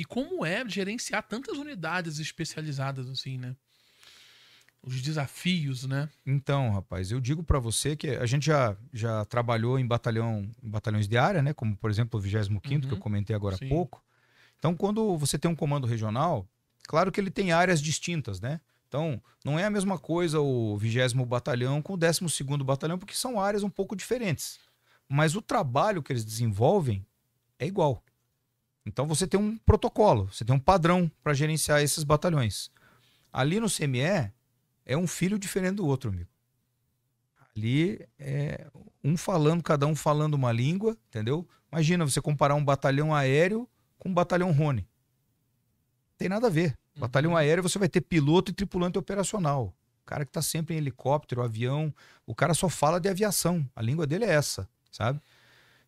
E como é gerenciar tantas unidades especializadas assim, né? Os desafios, né? Então, rapaz, eu digo para você que a gente já, já trabalhou em batalhão, em batalhões de área, né? Como, por exemplo, o 25 uhum, que eu uhum. comentei agora sim. há pouco. Então, quando você tem um comando regional, claro que ele tem áreas distintas, né? Então, não é a mesma coisa o 20 Batalhão com o 12 Batalhão, porque são áreas um pouco diferentes. Mas o trabalho que eles desenvolvem é igual. Então você tem um protocolo, você tem um padrão para gerenciar esses batalhões. Ali no CME é um filho diferente do outro, amigo. Ali é um falando, cada um falando uma língua, entendeu? Imagina você comparar um batalhão aéreo com um batalhão Rony. Tem nada a ver. Uhum. Batalhão aéreo você vai ter piloto e tripulante operacional. O cara que está sempre em helicóptero, avião, o cara só fala de aviação. A língua dele é essa, sabe?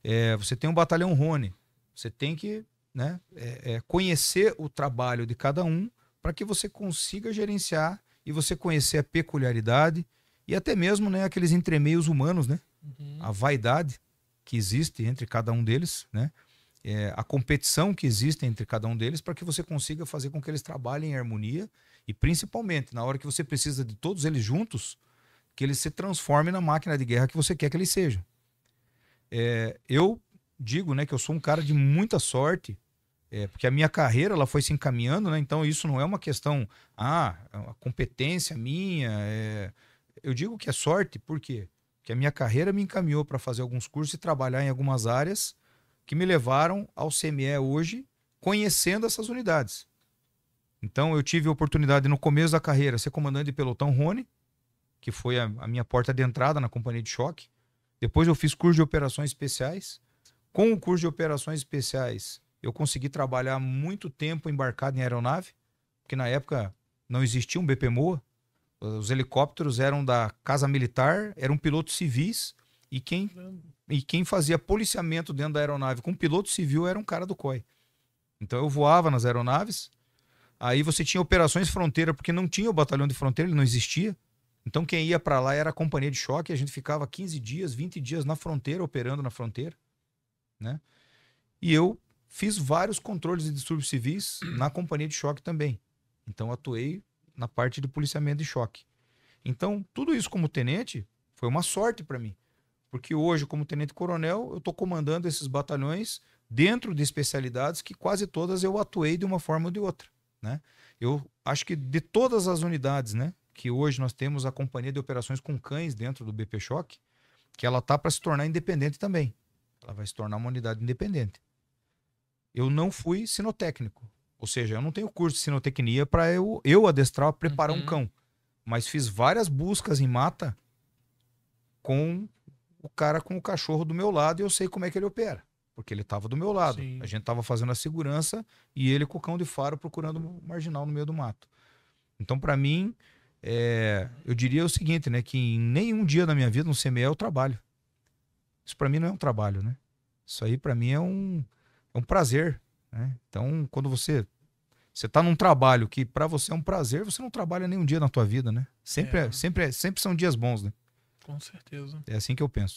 É, você tem um batalhão Rony. Você tem que né? É, é conhecer o trabalho de cada um para que você consiga gerenciar e você conhecer a peculiaridade e até mesmo né, aqueles entremeios humanos, né? Uhum. A vaidade que existe entre cada um deles, né? É, a competição que existe entre cada um deles para que você consiga fazer com que eles trabalhem em harmonia e principalmente na hora que você precisa de todos eles juntos, que eles se transformem na máquina de guerra que você quer que eles sejam. É, eu digo, né, que eu sou um cara de muita sorte, é, porque a minha carreira ela foi se encaminhando, né? Então isso não é uma questão, ah, é a competência minha. É... Eu digo que é sorte, por quê? Porque a minha carreira me encaminhou para fazer alguns cursos e trabalhar em algumas áreas que me levaram ao CME hoje, conhecendo essas unidades. Então eu tive a oportunidade no começo da carreira ser comandante de pelotão Rony, que foi a, a minha porta de entrada na companhia de choque. Depois eu fiz curso de operações especiais com o curso de operações especiais, eu consegui trabalhar muito tempo embarcado em aeronave, porque na época não existia um BPMOA. Os helicópteros eram da Casa Militar, eram pilotos civis, e quem, e quem fazia policiamento dentro da aeronave com piloto civil era um cara do COI. Então eu voava nas aeronaves, aí você tinha operações fronteira, porque não tinha o batalhão de fronteira, ele não existia. Então quem ia para lá era a companhia de choque, a gente ficava 15 dias, 20 dias na fronteira, operando na fronteira né? E eu fiz vários controles de distúrbios civis na companhia de choque também. Então atuei na parte de policiamento de choque. Então, tudo isso como tenente foi uma sorte para mim. Porque hoje, como tenente-coronel, eu estou comandando esses batalhões dentro de especialidades que quase todas eu atuei de uma forma ou de outra, né? Eu acho que de todas as unidades, né, que hoje nós temos a companhia de operações com cães dentro do BP Choque, que ela tá para se tornar independente também. Ela vai se tornar uma unidade independente. Eu não fui sinotécnico. Ou seja, eu não tenho curso de sinotecnia para eu, eu adestrar, preparar uhum. um cão. Mas fiz várias buscas em mata com o cara com o cachorro do meu lado e eu sei como é que ele opera. Porque ele estava do meu lado. Sim. A gente estava fazendo a segurança e ele com o cão de faro procurando o marginal no meio do mato. Então, para mim, é, eu diria o seguinte, né? Que em nenhum dia da minha vida, no CME, eu trabalho. Isso para mim não é um trabalho, né? Isso aí para mim é um, é um prazer, né? Então, quando você você tá num trabalho que para você é um prazer, você não trabalha nenhum dia na tua vida, né? Sempre, é. É, sempre, é, sempre são dias bons, né? Com certeza. É assim que eu penso.